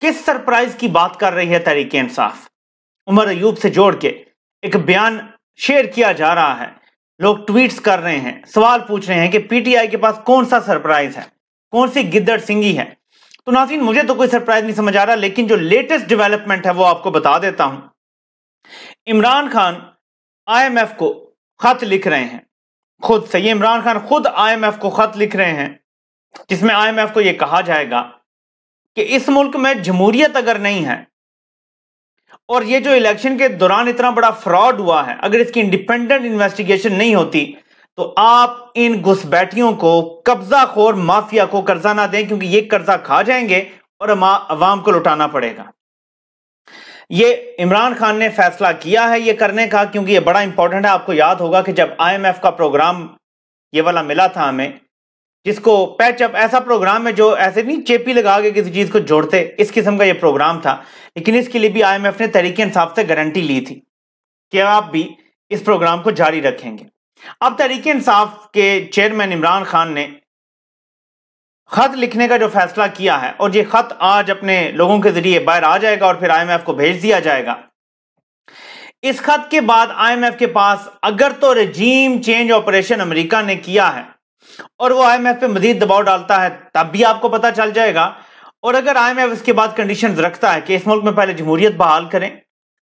किस सरप्राइज की बात कर रही है तहरीक इंसाफ उमर अयूब से जोड़ के एक बयान शेयर किया जा रहा है लोग ट्वीट्स कर रहे हैं सवाल पूछ रहे हैं कि पीटीआई के पास कौन सा सरप्राइज है कौन सी गिद्दड़ सिंगी है तो नासिन मुझे तो कोई सरप्राइज नहीं समझ आ रहा लेकिन जो लेटेस्ट डेवलपमेंट है वो आपको बता देता हूं इमरान खान आई को खत लिख रहे हैं खुद सही इमरान खान खुद आईएमएफ को खत लिख रहे हैं जिसमें आईएमएफ को यह कहा जाएगा कि इस मुल्क में जमहूरियत अगर नहीं है और ये जो इलेक्शन के दौरान इतना बड़ा फ्रॉड हुआ है अगर इसकी इंडिपेंडेंट इन्वेस्टिगेशन नहीं होती तो आप इन घुसपैठियों को कब्जा खोर माफिया को कर्जा ना दें क्योंकि ये कर्जा खा जाएंगे और अवाम को लुटाना पड़ेगा ये इमरान खान ने फैसला किया है ये करने का क्योंकि ये बड़ा इंपॉर्टेंट है आपको याद होगा कि जब आईएमएफ का प्रोग्राम ये वाला मिला था हमें जिसको पैचअप ऐसा प्रोग्राम है जो ऐसे नहीं चेपी लगा के किसी चीज़ को जोड़ते इस किस्म का ये प्रोग्राम था लेकिन इसके लिए भी आई ने तरीके इंसाफ से गारंटी ली थी कि आप भी इस प्रोग्राम को जारी रखेंगे अब तरीके इंसाफ के चेयरमैन इमरान खान ने खत लिखने का जो फैसला किया है और ये खत आज अपने लोगों के जरिए बाहर आ जाएगा और फिर आईएमएफ को भेज दिया जाएगा इस खत के बाद आईएमएफ के पास अगर तो रजीम चेंज ऑपरेशन अमेरिका ने किया है और वो आईएमएफ पे मजीद दबाव डालता है तब भी आपको पता चल जाएगा और अगर आईएमएफ इसके बाद कंडीशन रखता है कि इस मुल्क में पहले जमहूरियत बहाल करें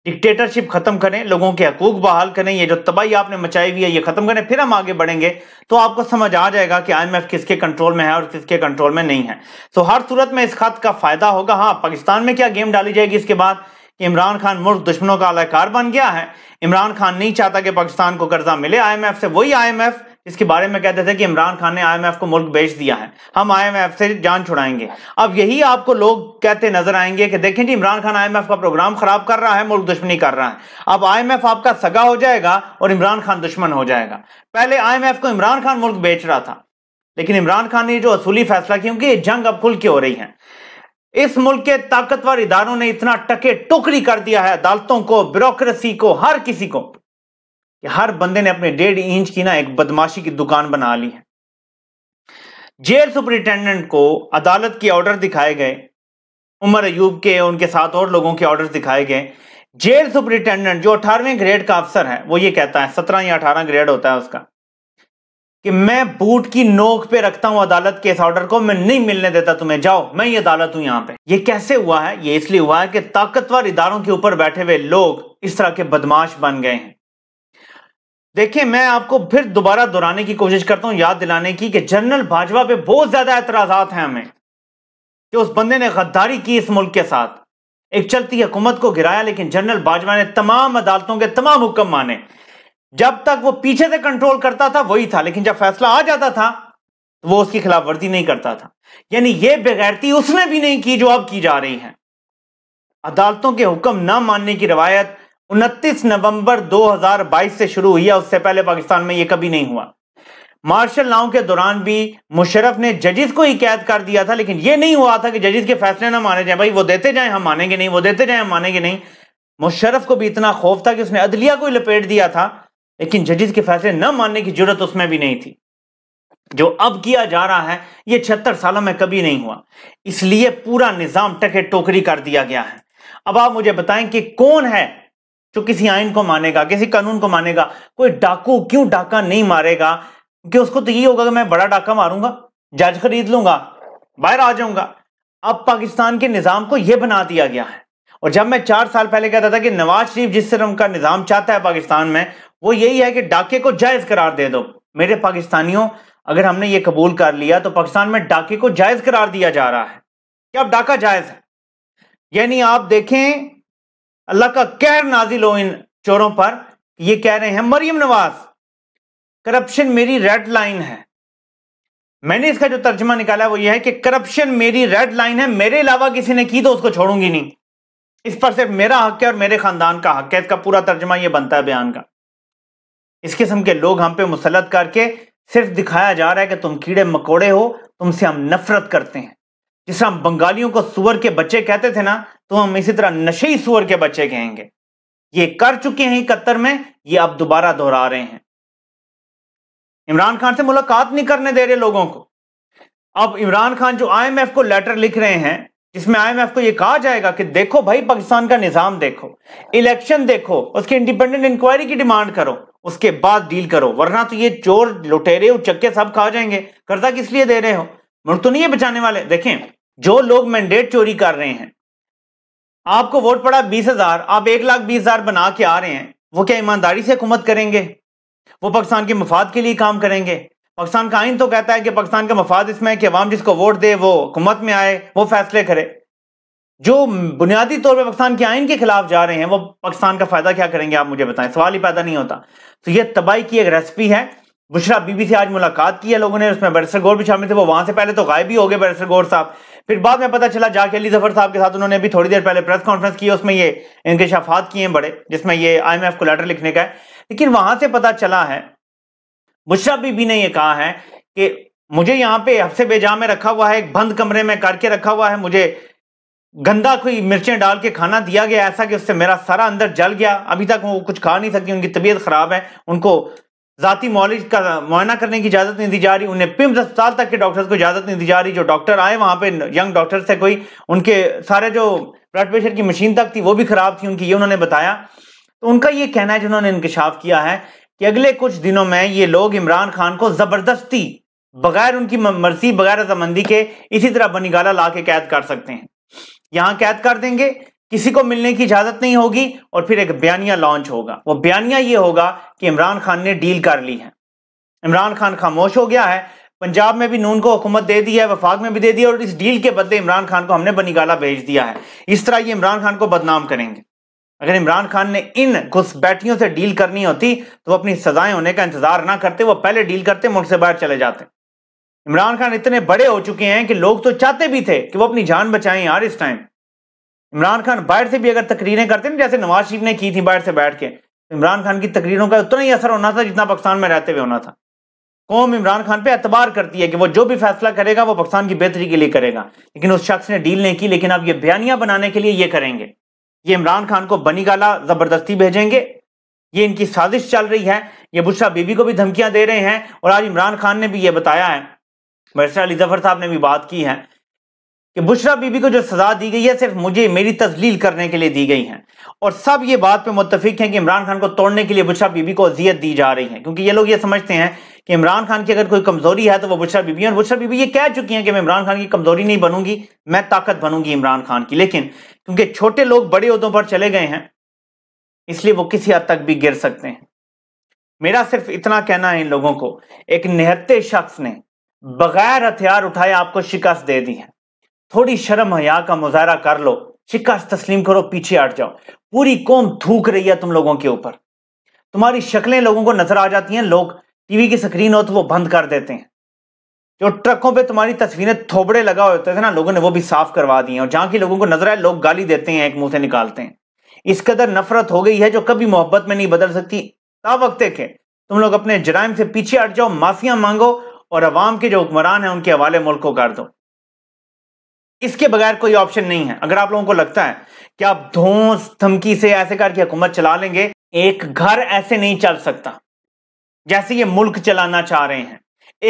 डिक्टेटरशिप खत्म करें लोगों के हकूक बहाल करें ये जो तबाही आपने मचाई हुई है ये खत्म करें फिर हम आगे बढ़ेंगे तो आपको समझ आ जाएगा कि आईएमएफ किसके कंट्रोल में है और किसके कंट्रोल में नहीं है तो हर सूरत में इस खत का फायदा होगा हाँ पाकिस्तान में क्या गेम डाली जाएगी इसके बाद इमरान खान मुल्क दुश्मनों का अलाकार बन गया है इमरान खान नहीं चाहता कि पाकिस्तान को कर्जा मिले आई से वही आई इसके बारे में कहते थे कि इमरान खान ने आईएमएफ को मुल्क बेच दिया है हम आईएमएफ से जान छुड़ाएंगे अब यही आपको लोग कहते नजर आएंगे कि देखें जी इमरान खान आईएमएफ का प्रोग्राम खराब कर रहा है मुल्क दुश्मनी कर रहा है अब आईएमएफ आपका सगा हो जाएगा और इमरान खान दुश्मन हो जाएगा पहले आई को इमरान खान मुल्क बेच रहा था लेकिन इमरान खान ने जो असूली फैसला किया क्योंकि जंग अब खुल के हो रही है इस मुल्क के ताकतवर इदारों ने इतना टके टोकरी कर दिया है अदालतों को ब्यूरोसी को हर किसी को कि हर बंदे ने अपने डेढ़ इंच की ना एक बदमाशी की दुकान बना ली है जेल सुपरिटेंडेंट को अदालत के ऑर्डर दिखाए गए उमर अयूब के उनके साथ और लोगों के ऑर्डर दिखाए गए जेल सुपरिटेंडेंट जो अठारहवें ग्रेड का अफसर है वो ये कहता है सत्रह या अठारह ग्रेड होता है उसका कि मैं बूट की नोक पे रखता हूं अदालत के इस ऑर्डर को मैं नहीं मिलने देता तुम्हें जाओ मैं ये अदालत हूं यहां पे ये कैसे हुआ है ये इसलिए हुआ है कि ताकतवर इदारों के ऊपर बैठे हुए लोग इस तरह के बदमाश बन गए हैं देखिए मैं आपको फिर दोबारा दोहराने की कोशिश करता हूं याद दिलाने की कि जनरल भाजपा पे बहुत ज्यादा एतराजात हैं हमें कि उस बंदे ने गद्दारी की इस मुल्क के साथ एक चलती हुकूमत को गिराया लेकिन जनरल भाजपा ने तमाम अदालतों के तमाम हुक्म माने जब तक वो पीछे से कंट्रोल करता था वही था लेकिन जब फैसला आ जाता था तो वो उसकी खिलाफ वर्जी नहीं करता था यानी ये बेगैरती उसने भी नहीं की जो अब की जा रही है अदालतों के हुक्म ना मानने की रवायत 29 नवंबर 2022 से शुरू हुई है उससे पहले पाकिस्तान में यह कभी नहीं हुआ मार्शल लाओ के दौरान भी मुशरफ ने जजिस को ही कैद कर दिया था लेकिन यह नहीं हुआ था कि जजिस के फैसले ना माने जाए भाई वो देते जाए हम मानेंगे नहीं वो देते जाए हम मानेंगे नहीं मुशरफ को भी इतना खौफ था कि उसने अदलिया को लपेट दिया था लेकिन जजिस के फैसले न मानने की जरूरत उसमें भी नहीं थी जो अब किया जा रहा है ये छिहत्तर सालों में कभी नहीं हुआ इसलिए पूरा निज़ाम टके टोकरी कर दिया गया है अब आप मुझे बताएं कि कौन है जो किसी आइन को मानेगा किसी कानून को मानेगा कोई डाकू क्यों डाका नहीं मारेगा क्योंकि उसको तो ये होगा कि मैं बड़ा डाका मारूंगा जज खरीद लूंगा बाहर आ जाऊंगा अब पाकिस्तान के निज़ाम को यह बना दिया गया है और जब मैं चार साल पहले कहता था कि नवाज शरीफ जिस तरह का निज़ाम चाहता है पाकिस्तान में वो यही है कि डाके को जायज़ करार दे दो मेरे पाकिस्तानियों अगर हमने ये कबूल कर लिया तो पाकिस्तान में डाके को जायज़ करार दिया जा रहा है क्या अब डाका जायज़ है यानी आप देखें अल्लाह का कहर नाजिल हो इन चोरों पर ये कह रहे हैं मरियम नवाज करप्शन मेरी रेड लाइन है मैंने इसका जो तर्जमा निकाला वो ये है कि करप्शन मेरी रेड लाइन है मेरे अलावा किसी ने की तो उसको छोड़ूंगी नहीं इस पर सिर्फ मेरा हक है और मेरे खानदान का हक है इसका पूरा तर्जमा यह बनता है बयान का इस किस्म के लोग हम पे मुसलत करके सिर्फ दिखाया जा रहा है कि तुम कीड़े मकोड़े हो तुमसे हम नफरत करते हैं जिस हम बंगालियों को सुअर के बच्चे कहते थे ना तो हम इसी तरह नशे सुअर के बच्चे कहेंगे ये कर चुके हैं इकहत्तर में ये अब दोबारा दोहरा रहे हैं इमरान खान से मुलाकात नहीं करने दे रहे लोगों को अब इमरान खान जो आईएमएफ को लेटर लिख रहे हैं जिसमें आईएमएफ को यह कहा जाएगा कि देखो भाई पाकिस्तान का निजाम देखो इलेक्शन देखो उसकी इंडिपेंडेंट इंक्वायरी की डिमांड करो उसके बाद डील करो वरना तो ये चोर लुटेरे चक्के सब खा जाएंगे कर्जा किस लिए दे रहे हो मुल्क तो नहीं है बचाने वाले देखें जो लोग मैंडेट चोरी कर रहे हैं आपको वोट पड़ा बीस हजार आप एक लाख बीस हजार बना के आ रहे हैं वो क्या ईमानदारी से हुकूमत करेंगे वो पाकिस्तान के मफाद के लिए काम करेंगे पाकिस्तान का आइन तो कहता है कि पाकिस्तान का मफाद इसमें है कि अवाम जिसको वोट दे वो हुकूमत में आए वो फैसले करे जो बुनियादी तौर पर पाकिस्तान के आइन के खिलाफ जा रहे हैं वो पाकिस्तान का फायदा क्या करेंगे आप मुझे बताएं सवाल ही पैदा नहीं होता तो ये तबाही की एक रेसिपी है बुशरा बीबी से आज मुलाकात की है लोगों ने उसमें बैरिस्टर गौर भी शामिल थे वो वहां से पहले तो गायब ही हो गए बैरिस्टर गौर साहब फिर बाद में पता चला जाके अली जफर साहब के साथ उन्होंने अभी थोड़ी देर पहले प्रेस कॉन्फ्रेंस की उसमें ये इंकशाफात किए हैं बड़े जिसमें ये आईएमएफ को लेटर लिखने का है लेकिन वहां से पता चला है मुशरफ बीबी ने यह कहा है कि मुझे यहाँ पे हफ्ते बेजा में रखा हुआ है एक बंद कमरे में करके रखा हुआ है मुझे गंदा कोई मिर्चें डाल के खाना दिया गया ऐसा कि उससे मेरा सारा अंदर जल गया अभी तक वो कुछ खा नहीं सकी उनकी तबीयत खराब है उनको जाती मॉलिज का मुआयना करने की इजाज़त नहीं दी जा रही उन्हें पिम्स अस्पताल तक के डॉक्टर्स को इजाज़त नहीं दी जा रही जो डॉक्टर आए वहाँ पे यंग डॉक्टर्स थे कोई उनके सारे जो ब्लड प्रेशर की मशीन तक थी वो भी ख़राब थी उनकी ये उन्होंने बताया तो उनका ये कहना है जिन्होंने इंकशाफ किया है कि अगले कुछ दिनों में ये लोग इमरान खान को ज़बरदस्ती बगैर उनकी मर्जी बगैर रजामंदी के इसी तरह बनीगाला ला के कैद कर सकते हैं यहाँ कैद कर देंगे किसी को मिलने की इजाजत नहीं होगी और फिर एक बयानिया लॉन्च होगा वो बयानिया ये होगा कि इमरान खान ने डील कर ली है इमरान खान खामोश हो गया है पंजाब में भी नून को हुकूमत दे दी है वफाक में भी दे दी है और इस डील के बदले इमरान खान को हमने बनीगाला भेज दिया है इस तरह ये इमरान खान को बदनाम करेंगे अगर इमरान खान ने इन घुसपैठियों से डील करनी होती तो वो अपनी सजाएं होने का इंतजार ना करते वो पहले डील करते मुल्क से बाहर चले जाते इमरान खान इतने बड़े हो चुके हैं कि लोग तो चाहते भी थे कि वो अपनी जान बचाएं यार इस टाइम इमरान खान बाहर से भी अगर तकरीरें करते ना जैसे नवाज शरीफ ने की थी बाहर से बैठ के तो इमरान खान की तकरीरों का उतना ही असर होना था जितना पाकिस्तान में रहते हुए होना था कौम इमरान खान पे एतबार करती है कि वो जो भी फैसला करेगा वो पाकिस्तान की बेहतरी के लिए करेगा लेकिन उस शख्स ने डील नहीं की लेकिन आप ये बयानियां बनाने के लिए ये करेंगे ये इमरान खान को बनी गाला जबरदस्ती भेजेंगे ये इनकी साजिश चल रही है ये बुशरा बीबी को भी धमकियां दे रहे हैं और आज इमरान खान ने भी ये बताया है बैरिस्टर अली जफर साहब ने भी बात की है कि बुशरा बीबी को जो सजा दी गई है सिर्फ मुझे मेरी तजलील करने के लिए दी गई है और सब ये बात पे मुतफिक हैं कि इमरान खान को तोड़ने के लिए बुशरा बीबी को अजियत दी जा रही है क्योंकि ये लोग ये समझते हैं कि इमरान खान की अगर कोई कमजोरी है तो वो बुशरा बीबी और बुशरा बीबी ये कह चुकी हैं कि मैं इमरान खान की कमजोरी नहीं बनूंगी मैं ताकत बनूंगी इमरान खान की लेकिन क्योंकि छोटे लोग बड़े उदों पर चले गए हैं इसलिए वो किसी हद तक भी गिर सकते हैं मेरा सिर्फ इतना कहना है इन लोगों को एक निहत्ते शख्स ने बगैर हथियार उठाए आपको शिकस्त दे दी है थोड़ी शर्म हया का मुजाहरा कर लो शिकस्त तस्लीम करो पीछे हट जाओ पूरी कौम थूक रही है तुम लोगों के ऊपर तुम्हारी शक्लें लोगों को नजर आ जाती हैं लोग टीवी की स्क्रीन हो तो वो बंद कर देते हैं जो ट्रकों पे तुम्हारी तस्वीरें थोबड़े लगा होते थे ना लोगों ने वो भी साफ करवा दी हैं और जहां की लोगों को नजर आए लोग गाली देते हैं एक मुंह से निकालते हैं इस कदर नफरत हो गई है जो कभी मोहब्बत में नहीं बदल सकती ता वक्त के तुम लोग अपने जराइम से पीछे हट जाओ माफिया मांगो और अवाम के जो हुक्मरान हैं उनके हवाले मुल्क को कर दो इसके बगैर कोई ऑप्शन नहीं है अगर आप लोगों को लगता है कि आप धोस धमकी से ऐसे करके हुकूमत चला लेंगे एक घर ऐसे नहीं चल सकता जैसे ये मुल्क चलाना चाह रहे हैं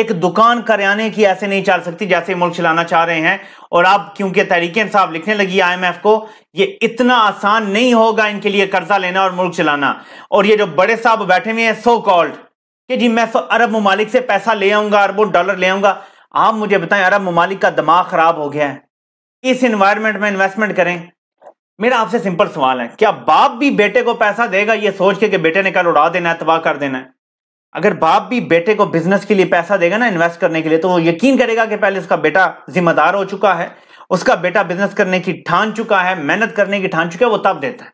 एक दुकान करियाने की ऐसे नहीं चल सकती जैसे मुल्क चलाना चाह रहे हैं और आप क्योंकि तरीके साहब लिखने लगी आईएमएफ को ये इतना आसान नहीं होगा इनके लिए कर्जा लेना और मुल्क चलाना और ये जो बड़े साहब बैठे हुए हैं सो कॉल्ड कि जी मैं अरब ममालिक से पैसा ले आऊंगा अरबों डॉलर ले आऊंगा आप मुझे बताएं अरब ममालिक का दिमाग खराब हो गया है इस इन्वायरमेंट में इन्वेस्टमेंट करें मेरा आपसे सिंपल सवाल है क्या बाप भी बेटे को पैसा देगा ये सोच के कि बेटे ने कल उड़ा देना है तबाह कर देना है अगर बाप भी बेटे को बिजनेस के लिए पैसा देगा ना इन्वेस्ट करने के लिए तो वो यकीन करेगा कि पहले उसका बेटा जिम्मेदार हो चुका है उसका बेटा बिजनेस करने की ठान चुका है मेहनत करने की ठान चुका है वो तब देता है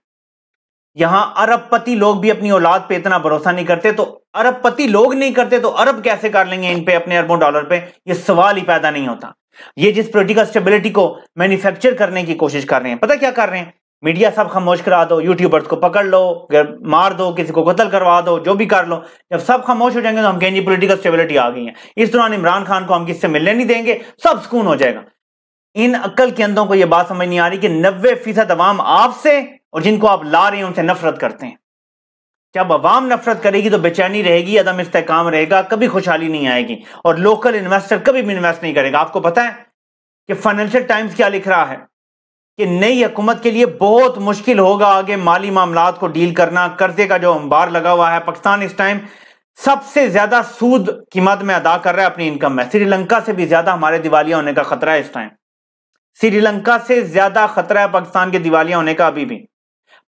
यहां अरबपति लोग भी अपनी औलाद पे इतना भरोसा नहीं करते तो अरबपति लोग नहीं करते तो अरब कैसे कर लेंगे इन पे अपने अरबों डॉलर पे ये सवाल ही पैदा नहीं होता ये जिस पोलिटिकल स्टेबिलिटी को मैन्युफैक्चर करने की कोशिश कर रहे हैं पता क्या कर रहे हैं मीडिया सब खामोश करा दो यूट्यूबर्स को पकड़ लो मार दो किसी को कत्ल करवा दो जो भी कर लो जब सब खामोश हो जाएंगे तो हम कहेंगे पोलिटिकल स्टेबिलिटी आ गई है इस दौरान इमरान खान को हम किससे मिलने नहीं देंगे सब सुकून हो जाएगा इन अक्ल के अंदों को यह बात समझ नहीं आ रही कि नब्बे फीसद आवाम आपसे और जिनको आप ला रहे हैं उनसे नफरत करते हैं जब अवाम नफरत करेगी तो बेचैनी रहेगी अदम इस्तेकाम रहेगा कभी खुशहाली नहीं आएगी और लोकल इन्वेस्टर कभी भी इन्वेस्ट नहीं करेगा आपको पता है कि फाइनेंशियल टाइम्स क्या लिख रहा है कि नई हुकूमत के लिए बहुत मुश्किल होगा आगे माली मामला को डील करना कर्जे का जो अंबार लगा हुआ है पाकिस्तान इस टाइम सबसे ज्यादा सूद कीमत में अदा कर रहा है अपनी इनकम में श्रीलंका से भी ज्यादा हमारे दिवालिया होने का खतरा है इस टाइम श्रीलंका से ज्यादा खतरा है पाकिस्तान के दिवालिया होने का अभी भी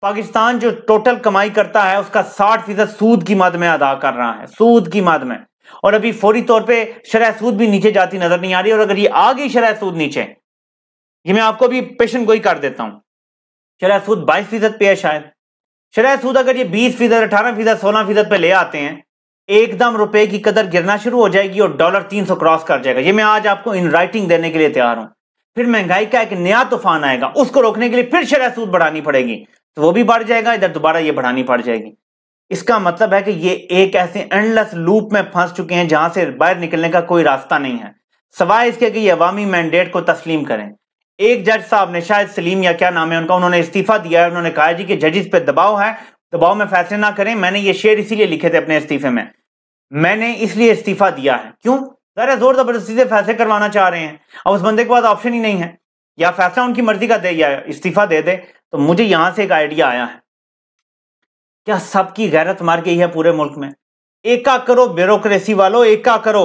पाकिस्तान जो टोटल कमाई करता है उसका साठ फीसद सूद की मद में अदा कर रहा है सूद की मद में और अभी फौरी तौर पे शरह सूद भी नीचे जाती नजर नहीं आ रही और अगर ये आ गई शरह सूद नीचे ये मैं आपको भी पेशन गोई कर देता हूं शरह सूद बाईस फीसद पे है शायद शरह सूद अगर ये बीस फीसद अठारह फीसद सोलह फीसद पे ले आते हैं एकदम रुपए की कदर गिरना शुरू हो जाएगी और डॉलर तीन सौ क्रॉस कर जाएगा ये मैं आज आपको इन राइटिंग देने के लिए तैयार हूं फिर महंगाई का एक नया तूफान आएगा उसको रोकने के लिए फिर शरह सूद बढ़ानी पड़ेगी तो वो भी बढ़ जाएगा इधर दोबारा ये बढ़ानी पड़ जाएगी इसका मतलब है कि ये एक ऐसे एंडलेस लूप में फंस चुके हैं जहां से बाहर निकलने का कोई रास्ता नहीं है सवाए इसके कि ये अवामी मैंडेट को तस्लीम करें एक जज साहब ने शायद सलीम या क्या नाम है उनका उन्होंने इस्तीफा दिया है उन्होंने कहा जी कि जजिस पे दबाव है दबाव में फैसले ना करें मैंने ये शेर इसीलिए लिखे थे अपने इस्तीफे में मैंने इसलिए इस्तीफा दिया है क्यों जरा जोर जबरदस्ती से फैसले करवाना चाह रहे हैं अब उस बंदे के पास ऑप्शन ही नहीं है या फैसला उनकी मर्जी का दे या इस्तीफा दे दे तो मुझे यहां से एक आइडिया आया है क्या सबकी गैरत मार गई है पूरे मुल्क में एका करो ब्यूरोक्रेसी वालों एका करो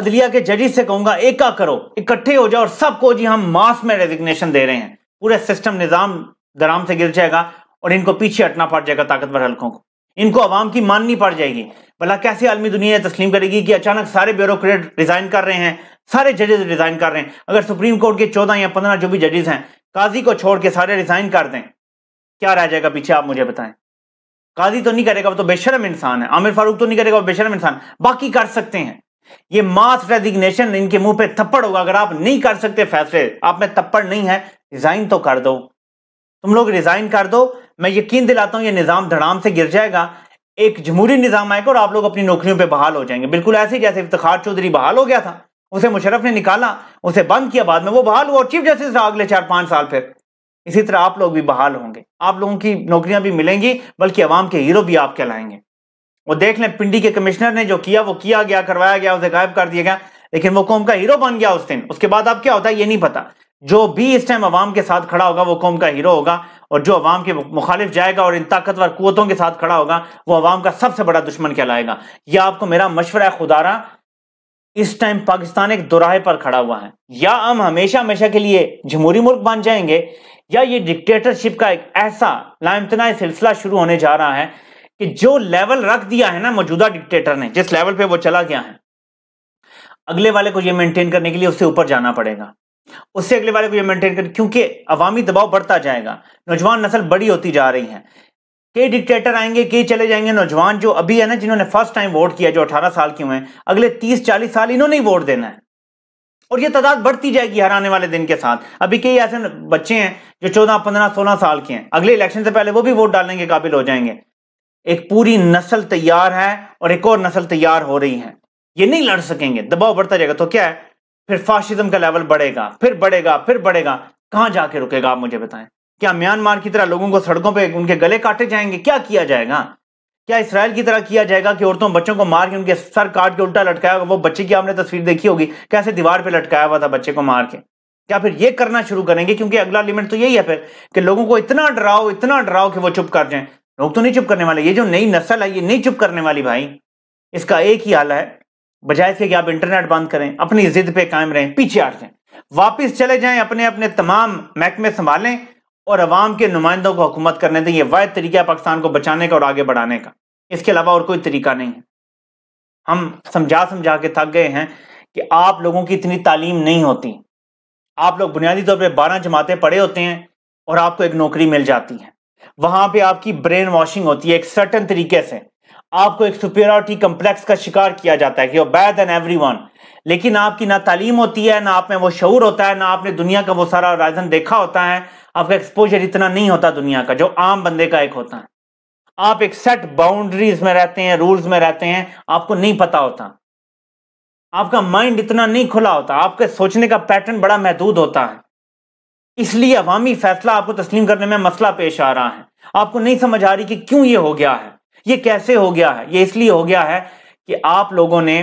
अदलिया के जजिस से कहूंगा एका करो इकट्ठे हो जाओ और सबको जी हम मास में रेजिग्नेशन दे रहे हैं पूरे सिस्टम निजाम दराम से गिर जाएगा और इनको पीछे हटना पड़ जाएगा ताकतवर हल्कों को इनको आवाम की माननी पड़ जाएगी भला कैसे आलमी दुनिया तस्लीम करेगी कि अचानक सारे ब्यूरोक्रेट रिजाइन कर रहे हैं सारे जजेस रिजाइन कर रहे हैं अगर सुप्रीम कोर्ट के चौदह या पंद्रह जो भी जजेस हैं काजी को छोड़ के सारे रिजाइन कर दें क्या रह जाएगा पीछे आप मुझे बताएं काजी तो नहीं करेगा वो तो बेशरम इंसान है आमिर फारूक तो नहीं करेगा वो बेशरम इंसान बाकी कर सकते हैं ये मास रेजिग्नेशन इनके मुंह पे थप्पड़ होगा अगर आप नहीं कर सकते फैसले आप में थप्पड़ नहीं है रिजाइन तो कर दो तुम लोग रिजाइन कर दो मैं यकीन दिलाता हूं ये निज़ाम धड़ाम से गिर जाएगा एक जमहूरी निज़ाम आएगा और आप लोग अपनी नौकरियों पर बहाल हो जाएंगे बिल्कुल ऐसे जैसे इफ्तार चौधरी बहाल हो गया था उसे मुशरफ ने निकाला उसे बंद किया बाद में वो बहाल हुआ और चीफ जस्टिस रहा अगले चार पांच साल फिर इसी तरह आप लोग भी बहाल होंगे आप लोगों की नौकरियां भी मिलेंगी बल्कि अवाम के हीरो भी आप कहलाएंगे वो देख लें पिंडी के कमिश्नर ने जो किया वो किया गया करवाया गया उसे गायब कर दिया गया लेकिन वो कौम का हीरो बन गया उस दिन उसके बाद अब क्या होता है ये नहीं पता जो भी इस टाइम अवाम के साथ खड़ा होगा वो कौम का हीरो होगा और जो अवाम के मुखालिफ जाएगा और इन ताकतवर कुतों के साथ खड़ा होगा वो अवाम का सबसे बड़ा दुश्मन कहलाएगा यह आपको मेरा मशवरा खुदारा इस टाइम पाकिस्तान एक दुराहे पर खड़ा हुआ है या हम हमेशा हमेशा के लिए जमहूरी मुल्क बन जाएंगे या ये डिक्टेटरशिप का एक ऐसा लाइमतना सिलसिला शुरू होने जा रहा है कि जो लेवल रख दिया है ना मौजूदा डिक्टेटर ने जिस लेवल पे वो चला गया है अगले वाले को ये मेंटेन करने के लिए उससे ऊपर जाना पड़ेगा उससे अगले वाले को ये मेंटेन कर क्योंकि अवामी दबाव बढ़ता जाएगा नौजवान नस्ल बड़ी होती जा रही है के डिक्टेटर आएंगे के चले जाएंगे नौजवान जो अभी है ना जिन्होंने फर्स्ट टाइम वोट किया जो 18 साल के हुए हैं अगले 30 40 साल इन्होंने ही वोट देना है और ये तादाद बढ़ती जाएगी हर आने वाले दिन के साथ अभी कई ऐसे बच्चे हैं जो चौदह पंद्रह सोलह साल के हैं अगले इलेक्शन से पहले वो भी वोट डालने के काबिल हो जाएंगे एक पूरी नस्ल तैयार है और एक और नस्ल तैयार हो रही है ये नहीं लड़ सकेंगे दबाव बढ़ता जाएगा तो क्या है फिर फाशिज्म का लेवल बढ़ेगा फिर बढ़ेगा फिर बढ़ेगा कहां जाके रुकेगा आप मुझे बताएं क्या म्यांमार की तरह लोगों को सड़कों पे उनके गले काटे जाएंगे क्या किया जाएगा क्या इसराइल की तरह किया जाएगा कि औरतों बच्चों को मार के उनके सर काट के उल्टा लटकाया वो बच्चे की आपने तस्वीर देखी होगी कैसे दीवार पे लटकाया हुआ था बच्चे को मार के क्या फिर ये करना शुरू करेंगे क्योंकि अगला लिमिट तो यही है फिर कि लोगों को इतना डराओ इतना डराओ कि वो चुप कर जाए लोग तो नहीं चुप करने वाले ये जो नई नस्ल है ये नहीं चुप करने वाली भाई इसका एक ही हाल है बजाय इसके कि आप इंटरनेट बंद करें अपनी जिद पे कायम रहें पीछे हट जाए वापिस चले जाएं अपने अपने तमाम महकमे संभालें और अवाम के नुमाइंदों को हुकूमत करने दें यह वायद तरीका है पाकिस्तान को बचाने का और आगे बढ़ाने का इसके अलावा और कोई तरीका नहीं है हम समझा समझा के थक गए हैं कि आप लोगों की इतनी तालीम नहीं होती आप लोग बुनियादी तौर पर बारह जमातें पढ़े होते हैं और आपको एक नौकरी मिल जाती है वहां पर आपकी ब्रेन वॉशिंग होती है एक सर्टन तरीके से आपको एक सुपेरिटी कम्प्लेक्स का शिकार किया जाता है कि बैद एन एवरी वन लेकिन आपकी ना तालीम होती है ना आप में वो शूर होता है ना आपने दुनिया का वो सारा राजन देखा होता है आपका एक्सपोजर इतना नहीं होता दुनिया का जो आम बंदे का एक होता है आप एक सेट बाउंड्रीज में रहते हैं रूल्स में रहते हैं आपको नहीं पता होता आपका माइंड इतना नहीं खुला होता आपके सोचने का पैटर्न बड़ा महदूद होता है इसलिए अवामी फैसला आपको तस्लीम करने में मसला पेश आ रहा है आपको नहीं समझ आ रही कि क्यों ये हो गया है ये कैसे हो गया है ये इसलिए हो गया है कि आप लोगों ने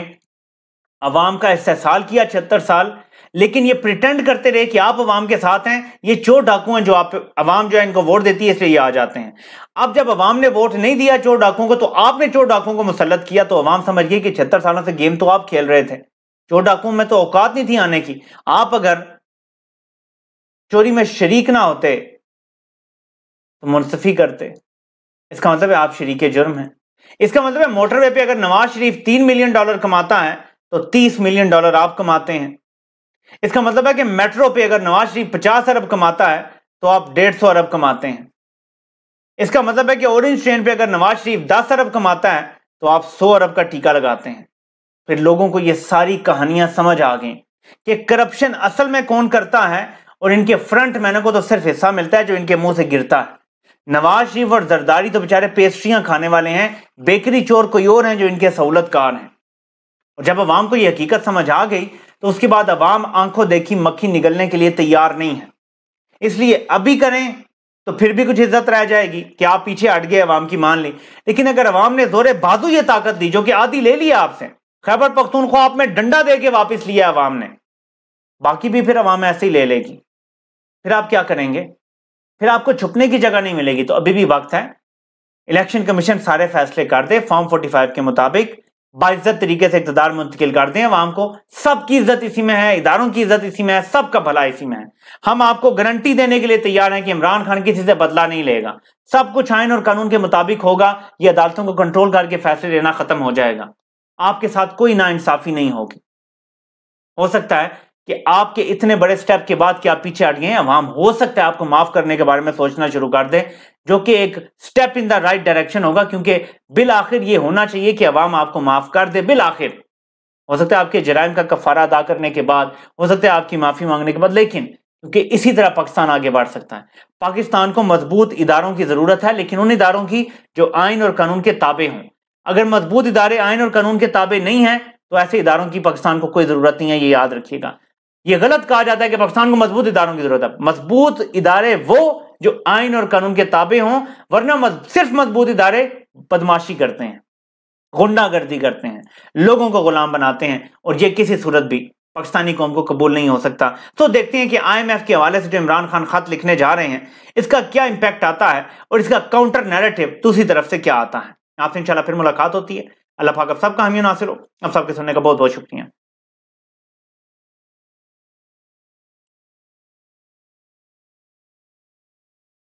अवाम का इस्तेसाल किया छिहत्तर साल लेकिन ये प्रिटेंड करते रहे कि आप अवाम के साथ हैं ये चोर डाकू हैं जो आप अवाम जो है इनको वोट देती है इसलिए ये आ जाते हैं अब जब अवाम ने वोट नहीं दिया चोर डाकुओं को तो आपने चोर डाकुओं को मुसलत किया तो अवाम समझ गई कि छिहत्तर सालों से गेम तो आप खेल रहे थे चोर डाकुओं में तो औकात नहीं थी आने की आप अगर चोरी में शरीक ना होते तो मुनसफी करते इसका मतलब है आप शरीक जुर्म हैं इसका मतलब है मोटरवे पे अगर नवाज शरीफ तीन मिलियन डॉलर कमाता है तो 30 मिलियन डॉलर आप कमाते हैं इसका मतलब है कि मेट्रो पे अगर नवाज शरीफ पचास अरब कमाता है तो आप डेढ़ सौ अरब कमाते हैं इसका मतलब है कि ऑरेंज ट्रेन पे अगर नवाज शरीफ दस अरब कमाता है तो आप सौ अरब का टीका लगाते हैं फिर लोगों को ये सारी कहानियां समझ आ गई कि करप्शन असल में कौन करता है और इनके फ्रंट मैनों को तो सिर्फ हिस्सा मिलता है जो इनके मुंह से गिरता है नवाज शरीफ और जरदारी तो बेचारे पेस्ट्रियां खाने वाले हैं बेकरी चोर कोई और हैं जो इनके सहूलतकार हैं और जब अवाम को यह हकीकत समझ आ गई तो उसके बाद अवाम आंखों देखी मक्खी निगलने के लिए तैयार नहीं है इसलिए अभी करें तो फिर भी कुछ इज्जत रह जाएगी कि आप पीछे अट गए अवाम की मान ली लेकिन अगर अवाम ने जोरे बाजू ये ताकत दी जो कि आधी ले लिया आपसे खैबर पख्तूनख्वा आप में डंडा दे के वापिस लिया अवाम ने बाकी भी फिर अवाम ऐसे ही ले लेगी फिर आप क्या करेंगे फिर आपको छुपने की जगह नहीं मिलेगी तो अभी भी वक्त है इलेक्शन कमीशन सारे फैसले कर दे फॉर्म 45 के मुताबिक बाइज्जत तरीके से इकतदार मुंतकिल करते हैं आवाम को सबकी इज्जत इसी में है इदारों की इज्जत इसी में है सबका भला इसी में है हम आपको गारंटी देने के लिए तैयार हैं कि इमरान खान किसी से बदला नहीं लेगा सब कुछ आयन और कानून के मुताबिक होगा ये अदालतों को कंट्रोल करके फैसले लेना खत्म हो जाएगा आपके साथ कोई नाइंसाफी नहीं होगी हो सकता है कि आपके इतने बड़े स्टेप के बाद क्या पीछे हट गए हैं हम हो सकता है आपको माफ करने के बारे में सोचना शुरू कर दें जो कि एक step in the right direction होगा क्योंकि बिल आखिर ये होना चाहिए कि अवाम आपको माफ कर दे बिल आखिर हो सकता है आपके जराइम का कफारा अदा करने के बाद हो सकता है आपकी माफी मांगने के बाद लेकिन क्योंकि इसी तरह पाकिस्तान आगे बढ़ सकता है पाकिस्तान को मजबूत इदारों की ज़रूरत है लेकिन उन इदारों की जो आइन और कानून के ताबे हों अगर मजबूत इदारे आइन और कानून के ताबे नहीं हैं तो ऐसे इदारों की पाकिस्तान को कोई ज़रूरत नहीं है ये याद रखिएगा ये गलत कहा जाता है कि पाकिस्तान को मजबूत इदारों की जरूरत है मजबूत इदारे वो जो आइन और कानून के ताबे हों वरना मज, सिर्फ मजबूत इदारे बदमाशी करते हैं गुंडागर्दी करते हैं लोगों को गुलाम बनाते हैं और यह किसी सूरत भी पाकिस्तानी कौम को कबूल नहीं हो सकता तो देखते हैं कि आईएमएफ के हवाले से जो इमरान खान खत लिखने जा रहे हैं इसका क्या इम्पैक्ट आता है और इसका काउंटर नैरेटिव दूसरी तरफ से क्या आता है आपसे इंशाल्लाह फिर मुलाकात होती है अल्लाह पाक अब सबका हमी नासिर हो अब सबके सुनने का बहुत बहुत शुक्रिया